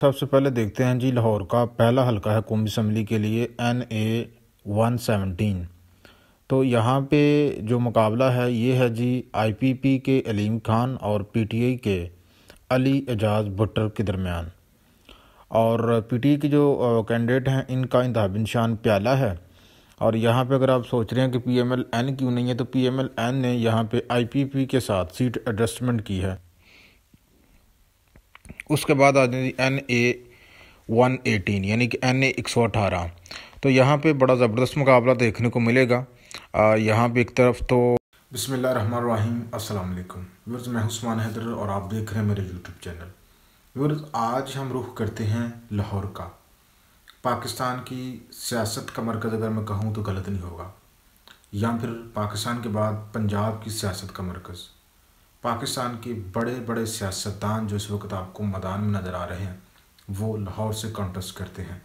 तो सबसे पहले देखते हैं जी लाहौर का पहला हलका है कौमी असम्बली के लिए एन ए वन सेवनटीन तो यहाँ पे जो मुकाबला है ये है जी आईपीपी के अलीम खान और पीटीआई के अली एजाज भुट्टर के दरमियान और पीटीआई के जो कैंडिडेट हैं इनका इंतबी निशान प्याला है और यहाँ पे अगर आप सोच रहे हैं कि पीएमएलएन क्यों नहीं है तो पीएमएलएन ने यहाँ पे आईपीपी के साथ सीट एडजस्टमेंट की है उसके बाद आ जाती एन ए वन एटीन यानी कि एन ए एक सौ अठारह तो यहाँ पे बड़ा ज़बरदस्त मुकाबला देखने को मिलेगा यहाँ पे एक तरफ तो बसमिल अस्सलाम वालेकुम मैं उस्मान हैदर और आप देख रहे हैं मेरे यूट्यूब चैनल व्यूर्स आज हम रुख करते हैं लाहौर का पाकिस्तान की सियासत का मरकज़ अगर मैं कहूँ तो गलत नहीं होगा या फिर पाकिस्तान के बाद पंजाब की सियासत का मरकज़ पाकिस्तान के बड़े बड़े सियासतदान जो इस वक्त आपको मैदान में नज़र आ रहे हैं वो लाहौर से कॉन्टेस्ट करते हैं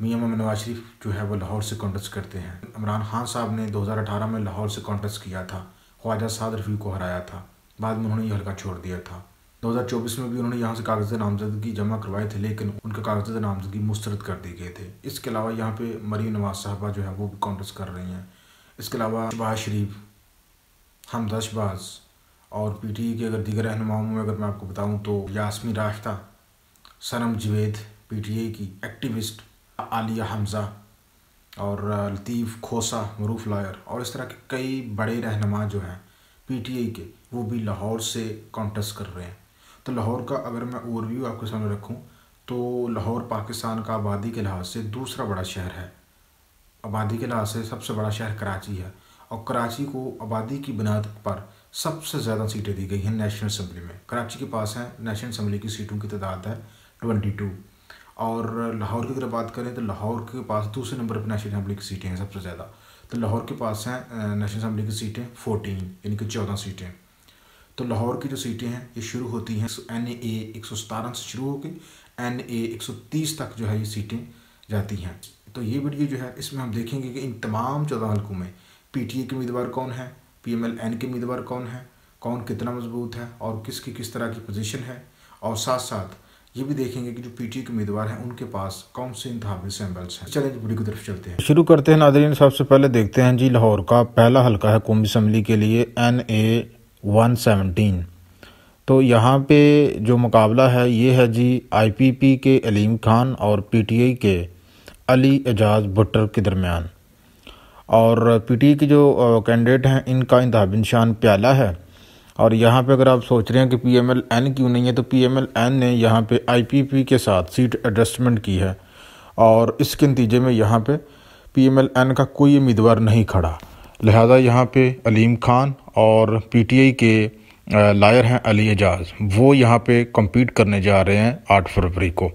मियाँ मोहम्मद नवाज शरीफ जो है वो लाहौर से कॉन्टेस्ट करते हैं इमरान खान साहब ने 2018 में लाहौर से कॉन्टेस्ट किया था ख्वाजा साद रफ़ी को हराया था बाद में उन्होंने ये हल्का छोड़ दिया था 2024 में भी उन्होंने यहाँ से कागज नामजदगी जमा करवाए थे लेकिन उनके कागज नामजदगी मुस्रद कर दिए गए थे इसके अलावा यहाँ पे मरी नवाज साहबा जो है वो भी कॉन्टेस्ट कर रही हैं इसके अलावा शबाज शरीफ हम दशबाज और पी टी के अगर दीगर रहनुमाओं में अगर मैं आपको बताऊँ तो Yasmin Rashid Sanam Javed P T A की एक्टिविस्ट आलिया हमज़ा और लतीफ़ खोसा मरूफ लायर और इस तरह के कई बड़े रहनुमा जो हैं पी टी ए के वो भी लाहौर से कॉन्टेस्ट कर रहे हैं तो लाहौर का अगर मैं ओवरव्यू आपके सामने रखूँ तो लाहौर पाकिस्तान का आबादी के लिहाज से दूसरा बड़ा शहर है आबादी के लिहाज से सबसे बड़ा शहर कराची है और कराची को आबादी की बुनियाद पर सबसे ज़्यादा सीटें दी गई हैं नेशनल असम्बली में कराची के पास हैं नेशनल असम्बली की सीटों की तादाद है ट्वेंटी टू और लाहौर की अगर बात करें तो लाहौर के पास दूसरे नंबर पर नेशनल असम्बली की सीटें हैं सबसे ज़्यादा तो लाहौर के पास हैं नेशनल असम्बली की सीटें फोर्टीन यानी कि चौदह सीटें तो लाहौर की जो सीटें हैं ये शुरू होती हैं एन ए एक सौ सतारह से शुरू होकर एन ए एक सौ तीस तक जो है ये सीटें जाती हैं तो ये वीडियो जो है इसमें हम देखेंगे कि इन तमाम चौदह हल्कों में पीटीए के उम्मीदवार कौन है पीएमएलएन के उम्मीदवार कौन है कौन कितना मजबूत है और किसकी किस तरह की पोजीशन है और साथ साथ ये भी देखेंगे कि जो पीटीए के उम्मीदवार हैं उनके पास कौन से इंतबी सैम्बल्स हैं चलें बुरी की तरफ चलते हैं शुरू करते हैं नादरीन सबसे पहले देखते हैं जी लाहौर का पहला हल्का है कौमी असम्बली के लिए एन ए वन सेवनटीन तो यहाँ पे जो मुकाबला है ये है जी आई पी पी के अलीम खान और पी टी आई के अली एजाज भुट्टर के दरमियान और पीटी के जो कैंडिडेट हैं इनका इंतबी निशान प्याला है और यहाँ पे अगर आप सोच रहे हैं कि पी एम एल एन क्यों नहीं है तो पी एम एल एन ने यहाँ पे आई पी पी के साथ सीट एडजस्टमेंट की है और इसके नतीजे में यहाँ पे पी एम एल एन का कोई उम्मीदवार नहीं खड़ा लिहाजा यहाँ पे अलीम खान और पी टी आई के लायर हैं अली एजाज वो यहाँ पे कम्पीट करने जा रहे हैं आठ फरवरी को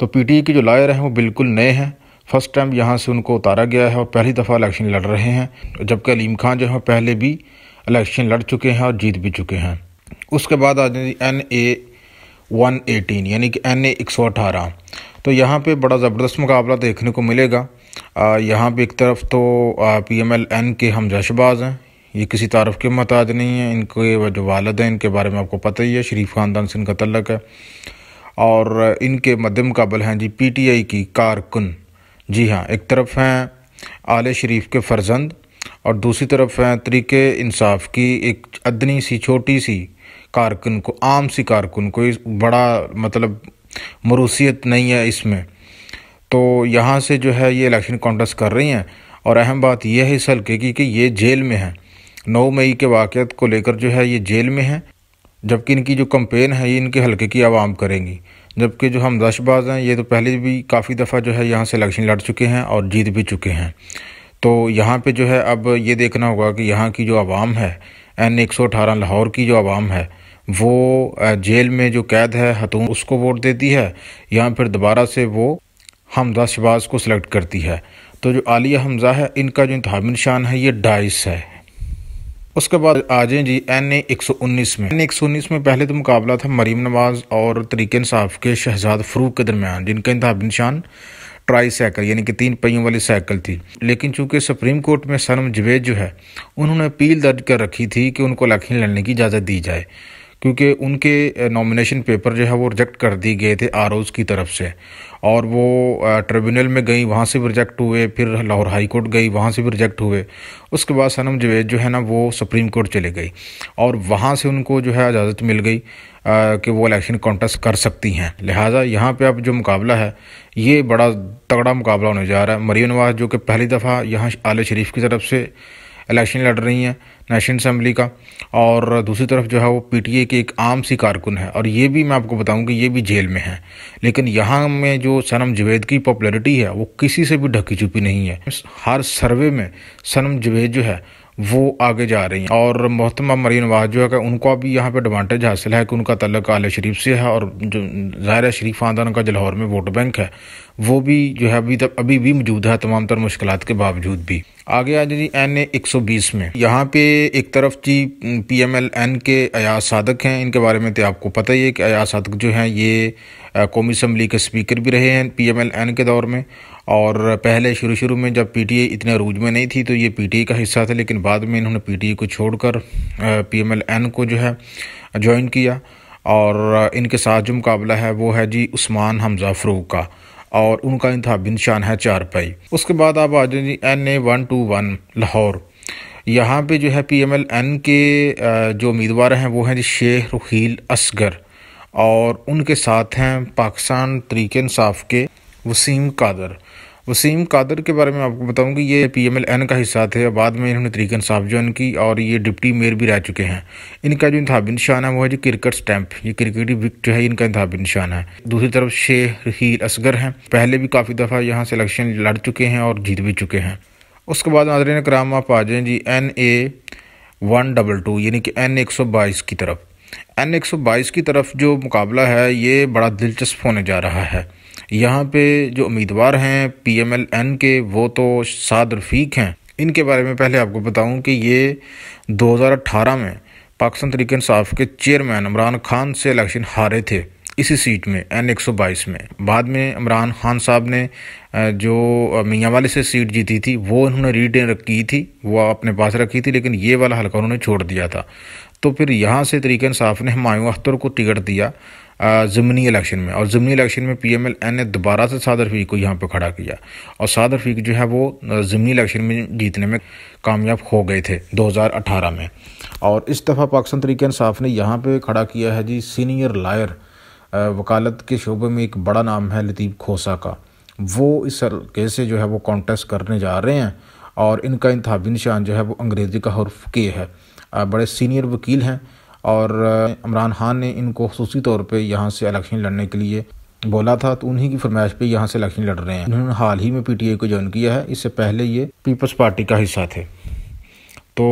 तो पी टी आई के जो लायर हैं वो बिल्कुल नए हैं फर्स्ट टाइम यहाँ से उनको उतारा गया है और पहली दफ़ा इलेक्शन लड़ रहे हैं जबकि अलीम खान जो है पहले भी इलेक्शन लड़ चुके हैं और जीत भी चुके हैं उसके बाद आ जाती एन ए वन एटीन यानी कि एन ए एक सौ अठारह तो यहाँ पर बड़ा ज़बरदस्त मुकाबला देखने को मिलेगा यहाँ पर एक तरफ तो पी एम एल एन के हम जशबाज हैं ये किसी तारफ़ के मताज नहीं है इनके जो वालद हैं इनके बारे में आपको पता ही है शरीफ ख़ानदान से इनका तलक है और इनके मद्दे मुकाबल हैं जी पी टी आई की कारकुन जी हाँ एक तरफ हैं आले शरीफ के फर्जंद और दूसरी तरफ हैं तरीके इंसाफ की एक अदनी सी छोटी सी कारकुन को आम सी कारकुन कोई बड़ा मतलब मरूसियत नहीं है इसमें तो यहाँ से जो है ये इलेक्शन कॉन्टेस्ट कर रही हैं और अहम बात यह है इस हल्के की कि ये जेल में है नौ मई के वाक़ को लेकर जो है ये जेल में है जबकि इनकी जो कंपेन है ये इनके हल्के की आवाम करेंगी जबकि जो हम रशबाज हैं ये तो पहले भी काफ़ी दफ़ा जो है यहाँ से इलेक्शन लड़ चुके हैं और जीत भी चुके हैं तो यहाँ पे जो है अब ये देखना होगा कि यहाँ की जो आवाम है एन एक सौ अठारह लाहौर की जो आवाम है वो जेल में जो कैद है हतूम उसको वोट देती है या फिर दोबारा से वो हमजा शबाज को सिलेक्ट करती है तो जो आलिया हमजा है इनका जो इंतहामी निशान है ये डाइस है उसके बाद आ जाए जी एन ए एक सौ उन्नीस में एन एक सौ उन्नीस में पहले तो मुकाबला था मरीम नवाज और तरीके इंसाफ के शहजाद फरूक के दरमियान जिनका इंतब निशान ट्राई साइकिल यानी कि तीन पहियों वाली साइकिल थी लेकिन चूंकि सुप्रीम कोर्ट में सनम जवेद जो है उन्होंने अपील दर्ज कर रखी थी कि उनको इलेक्शन लड़ने की इजाज़त दी जाए क्योंकि उनके नॉमिनेशन पेपर जो है वो रिजेक्ट कर दिए गए थे आर की तरफ से और वो ट्रिब्यूनल में गई वहाँ से भी रिजेक्ट हुए फिर लाहौर हाई कोर्ट गई वहाँ से भी रिजेक्ट हुए उसके बाद सनम जवेद जो है ना वो सुप्रीम कोर्ट चले गई और वहाँ से उनको जो है इजाज़त मिल गई कि वो इलेक्शन कॉन्टेस्ट कर सकती हैं लिहाजा यहाँ पे अब जो मुकाबला है ये बड़ा तगड़ा मुकाबला होने जा रहा है मरीन नवाज जो कि पहली दफ़ा यहाँ आल शरीफ की तरफ से इलेक्शन लड़ रही हैं नेशनल असम्बली का और दूसरी तरफ जो है वो पी के एक आम सी कारकुन है और ये भी मैं आपको बताऊं कि ये भी जेल में है लेकिन यहाँ में जो सनम जवेद की पॉपुलरिटी है वो किसी से भी ढकी छुपी नहीं है हर सर्वे में सनम जवेद जो है वो आगे जा रही हैं और मोहतमा मरीन नवाज जो है उनको अभी यहाँ पर एडवांटेज हासिल है कि उनका तलक आल शरीफ से है और जो ज़ाहिर शरीफ खानदान का जलाहौर में वोट बैंक है वो भी जो है अभी तक अभी भी मौजूद है तमाम तर मुश्किल के बावजूद भी आगे आ जाइए एन ए एक सौ बीस में यहाँ पे एक तरफ जी पी एम एल एन के अयाज सादक हैं इनके बारे में तो आपको पता ही है कि अयाज सादक जो हैं ये कौमी असम्बली के स्पीकर भी रहे हैं पी एम एल एन के दौर में और पहले शुरू शुरू में जब पी टी आई इतने अरूज में नहीं थी तो ये पी टी आई का हिस्सा था लेकिन बाद में इन्होंने पी टी आई को छोड़कर पी एम एल एन को जो है ज्वाइन किया और इनके साथ जो मुकाबला है वो है जी उस्मान हमजा फ़रूक का और उनका इंतहा निशान है चार पाई उसके बाद आप आ जाए जी N A one two one Lahore यहाँ पे जो है पी एम एल एन के जो उम्मीदवार हैं वो हैं जी शेख रुहील असगर और उनके साथ हैं पाकिस्तान तरीक इंसाफ के वसीम कादर वसीम कादर के बारे में आपको बताऊंगी ये पी एम एल एन का हिस्सा थे बाद में इन्होंने तरीक इंसाफ ज्वाइन की और ये डिप्टी मेयर भी रह चुके हैं इनका जो इंतबी निशान है वो है जो क्रिकेट स्टैंप ये क्रिकेट विक जो है इनका इंतबी निशान है दूसरी तरफ शेख हीर असगर हैं पहले भी काफ़ी दफ़ा यहाँ से इलेक्शन लड़ चुके हैं और जीत भी चुके हैं उसके बाद नाजरीन कराम आप आ जाएँ जी N A one double two यानी कि एन एक सौ बाईस की तरफ एन एक सौ बाईस की तरफ जो मुकाबला है ये बड़ा दिलचस्प होने जा रहा है यहाँ पे जो उम्मीदवार हैं पी एम एल एन के वो तो साद रफीक हैं इनके बारे में पहले आपको बताऊं कि ये 2018 में पाकिस्तान तरीक इंसाफ के चेयरमैन इमरान खान से इलेक्शन हारे थे इसी सीट में एन 122 में बाद में इमरान खान साहब ने जो मियाँ वाले से सीट जीती थी वो उन्होंने रिटेन की थी वो अपने पास रखी थी लेकिन ये वाला हल्का उन्होंने छोड़ दिया था तो फिर यहाँ से तरीके इंसाफ ने हमायूं अख्तर को टिकट दिया ज़मनी इलेक्शन में और ज़मनी इलेक्शन में पी एम एल एन ने दोबारा से सादर रफ़ीक को यहाँ पर खड़ा किया और साद रफ़ीक जो है वो ज़मनी इलेक्शन में जीतने में कामयाब हो गए थे 2018 में और इस दफ़ा पाकिस्तान तरीके इंसाफ ने यहाँ पर खड़ा किया है जी सीनियर लायर वकालत के शोबे में एक बड़ा नाम है लतीफ़ खोसा का वो इस हल्के से जो है वो कॉन्टेस्ट करने जा रहे हैं और इनका इंतबी निशान जो है वो अंग्रेज़ी का हरफ के है बड़े सीनियर वकील हैं और इमरान खान ने इनको खसूसी तौर पर यहाँ से इलेक्शन लड़ने के लिए बोला था तो उन्हीं की फरमाइश पे यहाँ से इलेक्शन लड़ रहे हैं उन्होंने हाल ही में आई को ज्वाइन किया है इससे पहले ये पीपल्स पार्टी का हिस्सा थे तो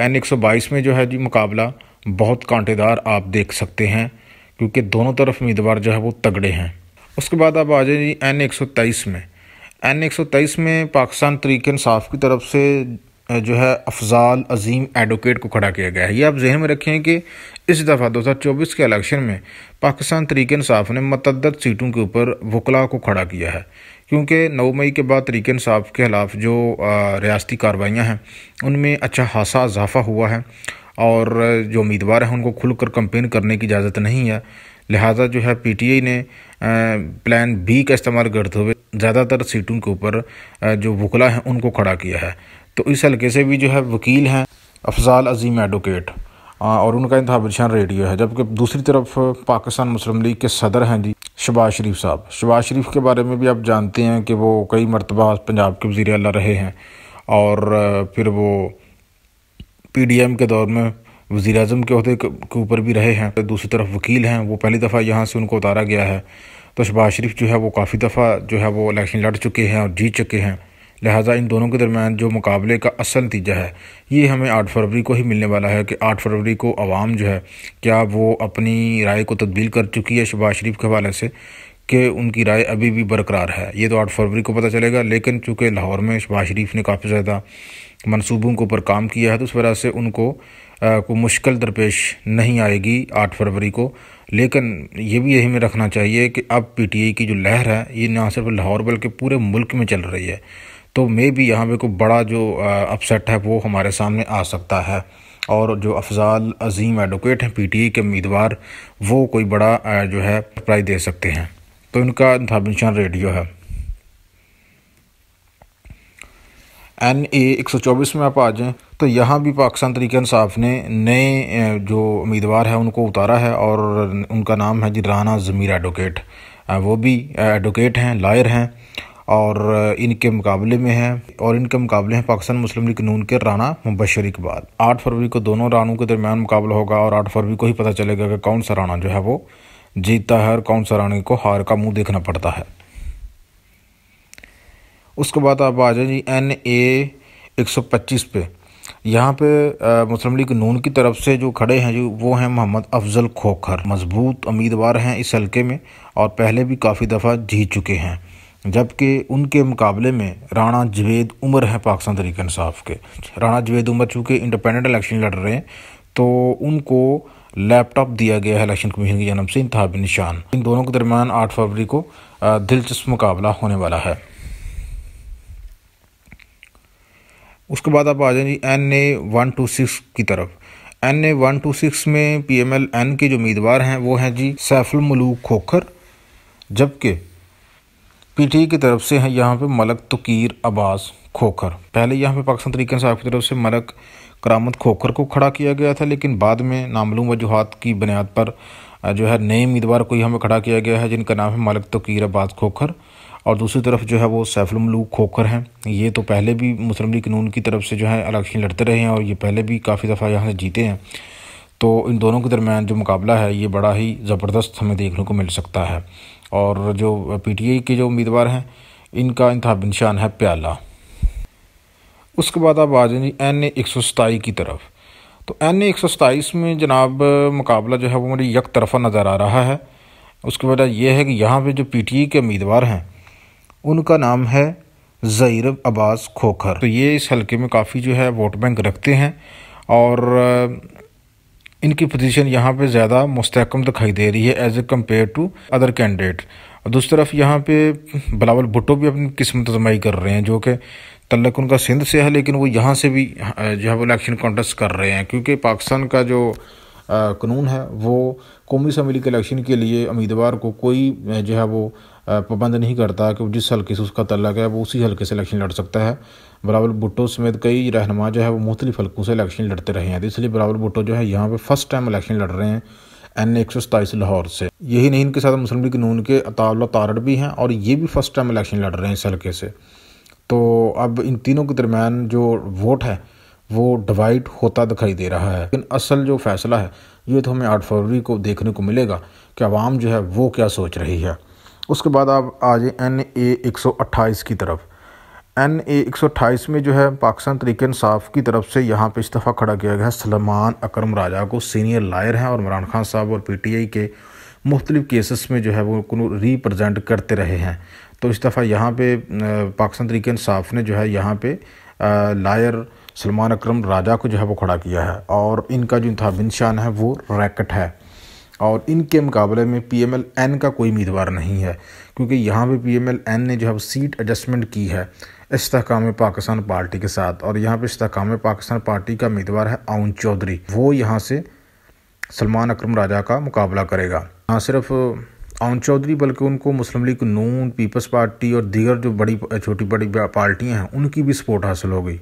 एन एक में जो है जी मुकाबला बहुत कांटेदार आप देख सकते हैं क्योंकि दोनों तरफ उम्मीदवार जो है वो तगड़े हैं उसके बाद आप आ जाए जी एन एक में एन एक में पाकिस्तान तरीक इंसाफ की तरफ से जो है अफजाल अजीम एडवोकेट को खड़ा किया गया है ये आप जहन में रखें कि इस दफ़ा 2024 के इलेक्शन में पाकिस्तान तरीक इंसाफ ने मतदद सीटों के ऊपर वकला को खड़ा किया है क्योंकि नौ मई के बाद तरीक इंसाफ के खिलाफ जो रियासती कार्रवाइयाँ हैं उनमें अच्छा खासा इजाफा हुआ है और जो उम्मीदवार हैं उनको खुलकर कंपेन करने की इजाज़त नहीं है लिहाजा जो है पीटीआई ने प्लान बी का इस्तेमाल करते हुए ज़्यादातर सीटों के ऊपर जो वकला हैं उनको खड़ा किया है तो इस हल्के से भी जो है वकील हैं अफजाल अजीम एडवोकेट और उनका इंतब रेडियो है जबकि दूसरी तरफ पाकिस्तान मुस्लिम लीग के सदर हैं जी शबाज शरीफ साहब शबाज शरीफ के बारे में भी आप जानते हैं कि वो कई मरतबा पंजाब के वज़ी अला रहे हैं और फिर वो पी डी एम के दौर में वज़ी अजम के अहदे के ऊपर भी रहे हैं दूसरी तरफ वकील हैं वो पहली दफ़ा यहाँ से उनको उतारा गया है तो शबाज शरीफ जो है वो काफ़ी दफ़ा जो है वो इलेक्शन लड़ चुके हैं और जीत चुके हैं लिहाजा इन दोनों के दरमियान जो मुकाबले का असल नतीजा है ये हमें आठ फरवरी को ही मिलने वाला है कि आठ फरवरी को आवाम जो है क्या वो अपनी राय को तब्दील कर चुकी है शहबाज शरीफ के हवाले से कि उनकी राय अभी भी बरकरार है ये तो आठ फरवरी को पता चलेगा लेकिन चूँकि लाहौर में शहबाज शरीफ ने काफ़ी ज़्यादा मनसूबों के ऊपर काम किया है तो उस वजह से उनको को मुश्किल दरपेश नहीं आएगी आठ फरवरी को लेकिन ये भी यही में रखना चाहिए कि अब आई की जो लहर है ये ना सिर्फ लाहौर बल्कि पूरे मुल्क में चल रही है तो मे भी यहाँ पे कोई बड़ा जो अपसेट है वो हमारे सामने आ सकता है और जो अफजाल अजीम एडवोकेट हैं पीटीए के उम्मीदवार वो कोई बड़ा जो है प्राइज दे सकते हैं तो इनका इंतबी रेडियो है एन ए एक सौ चौबीस में आप आ जाएँ तो यहाँ भी पाकिस्तान तरीके इंसाफ ने नए जो उम्मीदवार है उनको उतारा है और उनका नाम है जी राना ज़मीर एडवोकेट वो भी एडवोकेट हैं लायर हैं और इनके मुकाबले में है और इनके मुकाबले हैं पाकिस्तान मुस्लिम लीग नून के राना मुबशर इकबाल आठ फरवरी को दोनों रानों के दरमियान मुकाबला होगा और आठ फरवरी को ही पता चलेगा कि कौन सा राना जो है वो जीतता है और कौन सा रानी को हार का मुंह देखना पड़ता है उसके बाद आप आ जाए जी एन ए एक सौ पच्चीस पे यहाँ पे मुस्लिम लीग नून की तरफ से जो खड़े हैं जो वो हैं मोहम्मद अफजल खोखर मजबूत उम्मीदवार हैं इस हल्के में और पहले भी काफ़ी दफ़ा जीत चुके हैं जबकि उनके मुकाबले में राणा जवेद उमर हैं पाकिस्तान तरीक इंसाफ के राणा जवेद उमर चूँकि इंडिपेंडेंट इलेक्शन लड़ रहे हैं तो उनको लैपटॉप दिया गया है इलेक्शन कमीशन की जन्म से इंतबी निशान इन दोनों के दरमियान आठ फरवरी को दिलचस्प मुकाबला होने वाला है उसके बाद आप आ जाए जी N A one two six की तरफ N A one two six में पी एम एल एन के जो उम्मीदवार हैं वो हैं जी सैफुल मलूक खोखर जबकि पीटीए की तरफ से है यहाँ पे मलक तकीर अब्बास खोखर पहले यहाँ पे पाकिस्तान तरीके साहब की तरफ से मलक करामत खोखर को खड़ा किया गया था लेकिन बाद में नामलूम वजूहत की बुनियाद पर जो है नए उम्मीदवार को यहाँ पर खड़ा किया गया है जिनका नाम है मलक तकीर अब्बास खोखर और दूसरी तरफ जो है वो सैफुलमलूक खोखर हैं ये तो पहले भी मुस्लिम लीग कानून की तरफ से जो है इलेक्शन लड़ते रहे हैं और ये पहले भी काफ़ी दफ़ा यहाँ से जीते हैं तो इन दोनों के दरमियान जो मुकाबला है ये बड़ा ही ज़बरदस्त हमें देखने को मिल सकता है और जो पीटीआई के जो उम्मीदवार हैं इनका इंतहा निशान है प्याला उसके बाद अब आ जाए एन ए एक सौ सताई की तरफ तो एन ए एक सौ सताईस में जनाब मुकाबला जो है वो मेरी यक तरफा नज़र आ रहा है उसकी वजह यह है कि यहाँ पे जो पीटीई के उम्मीदवार हैं उनका नाम है ज़ैर अब्बास खोखर तो ये इस हलके में काफ़ी जो है वोट बैंक रखते हैं और इनकी पोजीशन यहाँ पे ज़्यादा मुस्तकम दिखाई दे रही है as a compare to other candidate और दूसरी तरफ यहाँ पे बलावल भुट्टो भी अपनी किस्मत आजमाई कर रहे हैं जो कि तल्लक उनका सिंध से है लेकिन वो यहाँ से भी जो है वो इलेक्शन कॉन्टेस्ट कर रहे हैं क्योंकि पाकिस्तान का जो कानून है वो कौमी असम्बली के इलेक्शन के लिए उम्मीदवार को कोई जो है वो पाबंद नहीं करता कि जिस हल्के से उसका तल्लक है वो उसी हल्के से इलेक्शन लड़ सकता है बरावल भुट्टो समेत कई रहनमा जो है वो मुख्तलिफ हलकों से इलेक्शन लड़ते रहे हैं तो इसलिए बरावल भुट्टो जो है यहाँ पर फर्स्ट टाइम इलेक्शन लड़ रहे हैं एन एक सौ सताईस लाहौर से यही नहीं इनके साथ मुस्लिम लीग नून के अताउल्ला तारड़ भी हैं और ये भी फर्स्ट टाइम इलेक्शन लड़ रहे हैं इस हल्के से तो अब इन तीनों के दरमियान जो वोट है वो डिवाइड होता दिखाई दे रहा है लेकिन असल जो फैसला है ये तो हमें आठ फरवरी को देखने को मिलेगा कि आवाम जो है वो क्या सोच रही है उसके बाद आप आ जाए एन ए एक सौ अट्ठाईस की तरफ एन ए एक सौ अट्ठाईस में जो है पाकिस्तान तरीके इंसाफ की तरफ से यहाँ पे इस्तीफ़ा खड़ा किया गया है सलमान अकरम राजा को सीनियर लायर हैं और इमरान खान साहब और पी टी आई के मुख्तलिफ़ केसेस में जो है वो रिप्रजेंट करते रहे हैं तो इस दफ़ा यहाँ पे पाकिस्तान तरीके इंसाफ ने जो है यहाँ पे लायर सलमान अकरम राजा को जो है वो खड़ा किया है और इनका जो इंतबी निशान है वो रैकेट है और इनके मुकाबले में पी एम एल एन का कोई उम्मीदवार नहीं है क्योंकि यहाँ पे पी एम एल एन ने जो है वो सीट एडजस्टमेंट की है इस्तकाम पाकिस्तान पार्टी के साथ और यहाँ पे इस्तकाम पाकिस्तान पार्टी का उम्मीदवार है आउन चौधरी वो यहाँ से सलमान अक्रम राजा का मुकाबला करेगा ना सिर्फ आउन चौधरी बल्कि उनको मुस्लिम लीग नून पीपल्स पार्टी और दीगर जो बड़ी छोटी बड़ी पार्टियाँ हैं उनकी भी सपोर्ट हासिल हो गई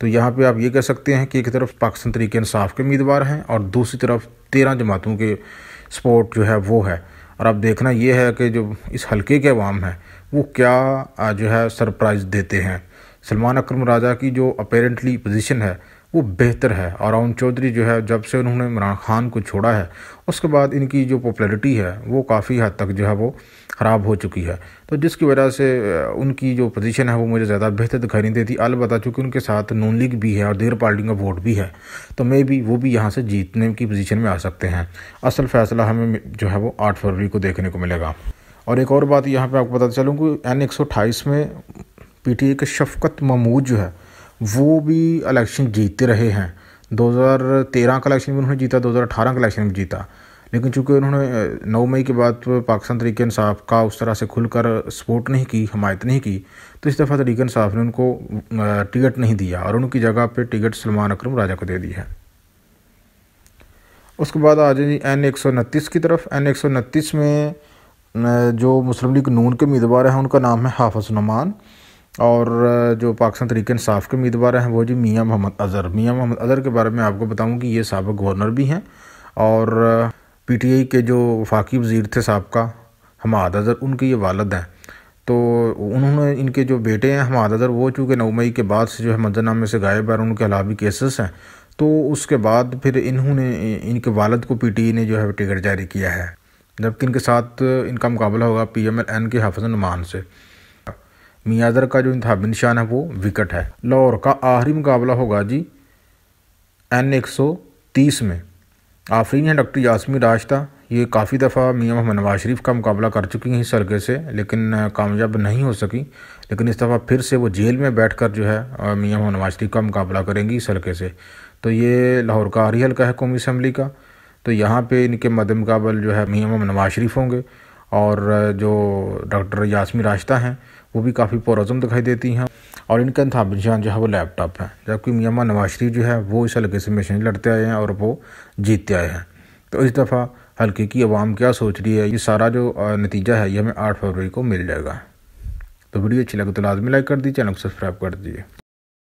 तो यहाँ पे आप ये कह सकते हैं कि एक तरफ पाकिस्तान तरीके इंसाफ के उम्मीदवार हैं और दूसरी तरफ तेरह जमातों के सपोर्ट जो है वो है और अब देखना यह है कि जो इस हलके के अवाम है वो क्या जो है सरप्राइज़ देते हैं सलमान अक्रम राजा की जो अपेरेंटली पोजीशन है वो बेहतर है और अरुण चौधरी जो है जब से उन्होंने इमरान खान को छोड़ा है उसके बाद इनकी जो पॉपुलैरिटी है वो काफ़ी हद तक जो है वो ख़राब हो चुकी है तो जिसकी वजह से उनकी जो पोजीशन है वो मुझे ज़्यादा बेहतर दिखाई नहीं देती अलबत् चूँकि उनके साथ नून लीग भी है और देर पार्टी का वोट भी है तो मे भी वो भी यहाँ से जीतने की पोजीशन में आ सकते हैं असल फैसला हमें जो है वो आठ फरवरी को देखने को मिलेगा और एक और बात यहाँ पे आपको बताते चलूँ कि एन एक में पीटीए के शफकत महमूद जो है वो भी इलेक्शन जीतते रहे हैं 2013 का इलेक्शन भी उन्होंने जीता 2018 का इलेक्शन भी जीता लेकिन चूंकि उन्होंने नौ मई के बाद पाकिस्तान तरीके इंसाफ का उस तरह से खुलकर सपोर्ट नहीं की हमायत नहीं की तो इस दफ़ा तरीके इंसाफ ने उनको टिकट नहीं दिया और उनकी जगह पर टिकट सलमान अक्रम राजा को दे दी है उसके बाद आ जाए जी एन एक की तरफ एन एक में जो मुस्लिम लीग नून के उम्मीदवार हैं उनका नाम है हाफ नुमान और जो पाकिस्तान तरीके इंसाफ के उम्मीदवार हैं वो जी मियाँ मोहम्मद अज़र मियाँ मोहम्मद अज़र के बारे में आपको बताऊँ कि ये सबक गवर्नर भी हैं और पी टी आई के जो वफाकी वजीर थे सबका हमाद अज़र उनके ये वालद हैं तो उन्होंने इनके जो बेटे हैं हमाद अज़र वो चूँकि नौ मई के बाद से जो है मंजरनामे से गायब है उनके हलाबी केसेस हैं तो उसके बाद फिर इन्होंने इनके वालद को पी टी आई ने जो है टिकट जारी किया है जबकि इनके साथ इनका मुकाबला होगा पी एम एल एन के हाफज नुमान से मियाजर का जो इंतबी निशान है वो विकट है लाहौर का आखिरी मुकाबला होगा जी एन एक सौ तीस में आफरीन हैं डॉक्टर यासमी राश्ता ये काफ़ी दफ़ा मियाँ मोहम्मद नवाज शरीफ का मुकाबला कर चुकी हैं इस हल्के से लेकिन कामयाब नहीं हो सकी लेकिन इस दफ़ा फिर से वो जेल में बैठ कर जो है मियाँ मोहम्मद नवाज शरीफ का मुकाबला करेंगी इस हल्के से तो ये लाहौर का आरी हल्का है कौमी असम्बली का तो यहाँ पे इनके मद मुकाबल जो है मियाँ नवाज शरीफ होंगे और जो डॉक्टर यासमी राश्ता हैं वो भी काफ़ी पुरज़म दिखाई देती हैं और इनका इंतब निशान जो है वो लैपटॉप है जबकि मियाँ नवाज शरीफ जो है वो इस हल्के से मिशन लड़ते आए हैं और वो जीतते आए हैं तो इस दफ़ा हल्के की आवाम क्या सोच रही है ये सारा जो नतीजा है ये हमें आठ फरवरी को मिल जाएगा तो वीडियो अच्छी लगे तो लाजमी लाइक कर दीजिए चैनल को सब्सक्राइब कर दीजिए